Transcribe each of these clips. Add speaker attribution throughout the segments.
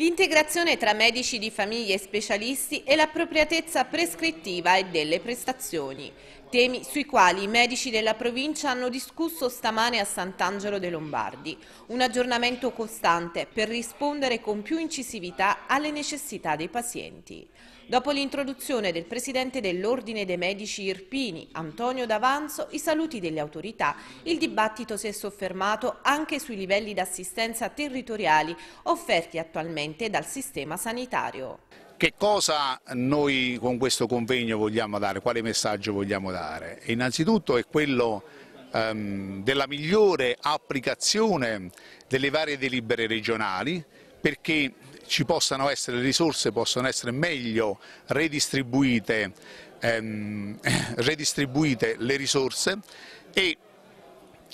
Speaker 1: l'integrazione tra medici di famiglia e specialisti e l'appropriatezza prescrittiva e delle prestazioni, temi sui quali i medici della provincia hanno discusso stamane a Sant'Angelo dei Lombardi, un aggiornamento costante per rispondere con più incisività alle necessità dei pazienti. Dopo l'introduzione del presidente dell'Ordine dei Medici Irpini, Antonio D'Avanzo, i saluti delle autorità, il dibattito si è soffermato anche sui livelli di assistenza territoriali offerti attualmente dal sistema sanitario.
Speaker 2: Che cosa noi con questo convegno vogliamo dare? Quale messaggio vogliamo dare? Innanzitutto è quello ehm, della migliore applicazione delle varie delibere regionali perché ci possano essere risorse, possono essere meglio redistribuite, ehm, redistribuite le risorse e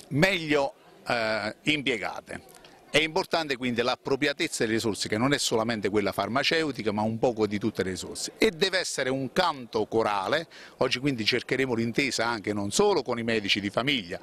Speaker 2: meglio eh, impiegate. È importante quindi l'appropriatezza delle risorse, che non è solamente quella farmaceutica, ma un poco di tutte le risorse. E deve essere un canto corale, oggi quindi cercheremo l'intesa anche non solo con i medici di famiglia,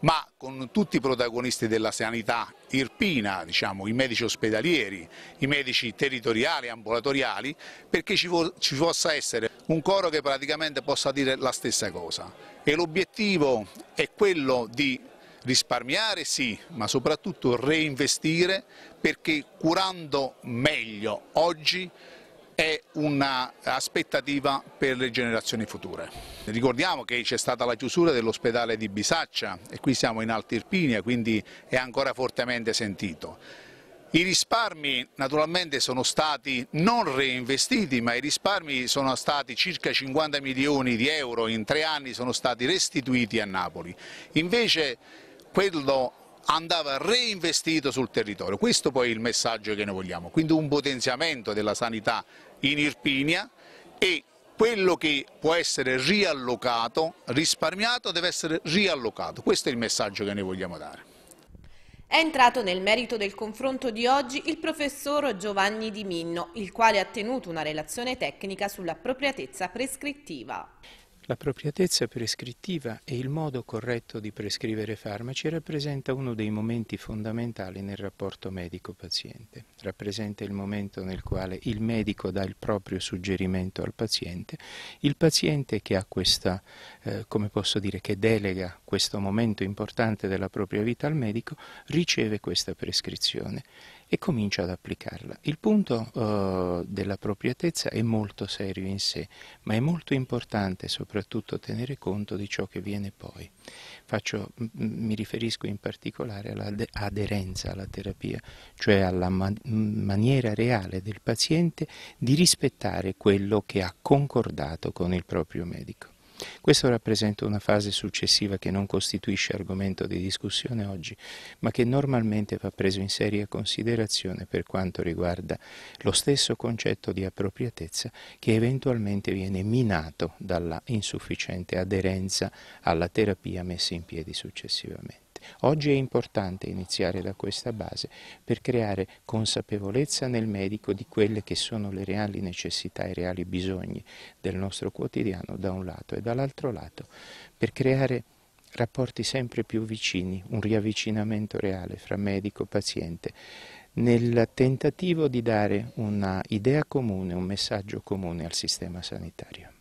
Speaker 2: ma con tutti i protagonisti della sanità irpina, diciamo, i medici ospedalieri, i medici territoriali, ambulatoriali, perché ci, ci possa essere un coro che praticamente possa dire la stessa cosa. E l'obiettivo è quello di risparmiare sì, ma soprattutto reinvestire perché curando meglio oggi è un'aspettativa per le generazioni future. Ricordiamo che c'è stata la chiusura dell'ospedale di Bisaccia e qui siamo in Altirpinia, quindi è ancora fortemente sentito. I risparmi naturalmente sono stati non reinvestiti, ma i risparmi sono stati circa 50 milioni di euro in tre anni sono stati restituiti a Napoli. Invece quello andava reinvestito sul territorio. Questo poi è il messaggio che noi vogliamo, quindi un potenziamento della sanità in Irpinia e quello che può essere riallocato, risparmiato, deve essere riallocato. Questo è il messaggio che noi vogliamo dare.
Speaker 1: È entrato nel merito del confronto di oggi il professor Giovanni Di Minno, il quale ha tenuto una relazione tecnica sull'appropriatezza prescrittiva.
Speaker 3: L'appropriatezza prescrittiva e il modo corretto di prescrivere farmaci rappresenta uno dei momenti fondamentali nel rapporto medico-paziente. Rappresenta il momento nel quale il medico dà il proprio suggerimento al paziente, il paziente che ha questa, eh, come posso dire, che delega questo momento importante della propria vita al medico, riceve questa prescrizione e comincia ad applicarla. Il punto eh, dell'appropriatezza è molto serio in sé, ma è molto importante soprattutto soprattutto tenere conto di ciò che viene poi. Faccio, mi riferisco in particolare all'aderenza alla terapia, cioè alla man maniera reale del paziente di rispettare quello che ha concordato con il proprio medico. Questo rappresenta una fase successiva che non costituisce argomento di discussione oggi, ma che normalmente va preso in seria considerazione per quanto riguarda lo stesso concetto di appropriatezza che eventualmente viene minato dalla insufficiente aderenza alla terapia messa in piedi successivamente esistente. Oggi è importante iniziare da questa base per creare consapevolezza nel medico di quelle che sono le reali necessità e i reali bisogni del nostro quotidiano da un lato e dall'altro lato per creare rapporti sempre più vicini, un riavvicinamento reale fra medico e paziente nel tentativo di dare una idea comune, un messaggio comune al sistema sanitario.